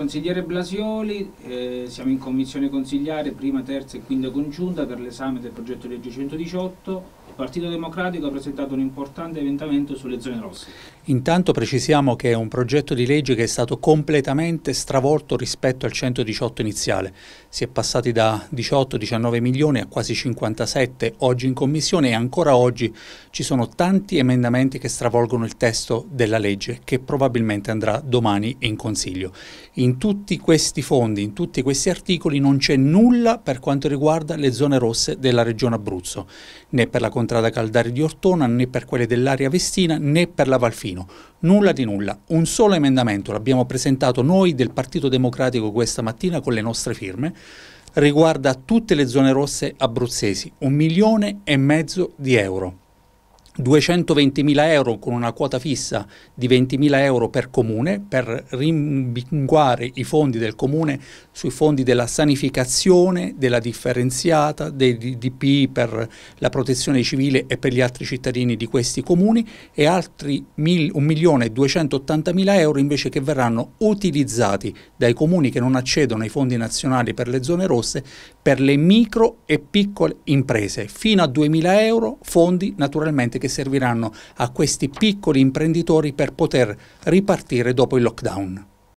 Consigliere Blasioli, eh, siamo in commissione consigliare prima, terza e quinta congiunta per l'esame del progetto legge 118 Partito Democratico ha presentato un importante emendamento sulle zone rosse. Intanto precisiamo che è un progetto di legge che è stato completamente stravolto rispetto al 118 iniziale. Si è passati da 18-19 milioni a quasi 57 oggi in commissione e ancora oggi ci sono tanti emendamenti che stravolgono il testo della legge che probabilmente andrà domani in consiglio. In tutti questi fondi, in tutti questi articoli non c'è nulla per quanto riguarda le zone rosse della regione Abruzzo, né per la contabilità dell'entrata Caldari di Ortona, né per quelle dell'area Vestina, né per la Valfino. Nulla di nulla, un solo emendamento l'abbiamo presentato noi del Partito Democratico questa mattina con le nostre firme, riguarda tutte le zone rosse abruzzesi, un milione e mezzo di euro. 220.000 euro con una quota fissa di 20.000 euro per comune per rimbinguare i fondi del comune sui fondi della sanificazione, della differenziata, dei DPI per la protezione civile e per gli altri cittadini di questi comuni e altri 1.280.000 euro invece che verranno utilizzati dai comuni che non accedono ai fondi nazionali per le zone rosse per le micro e piccole imprese fino a 2.000 euro fondi naturalmente che serviranno a questi piccoli imprenditori per poter ripartire dopo il lockdown.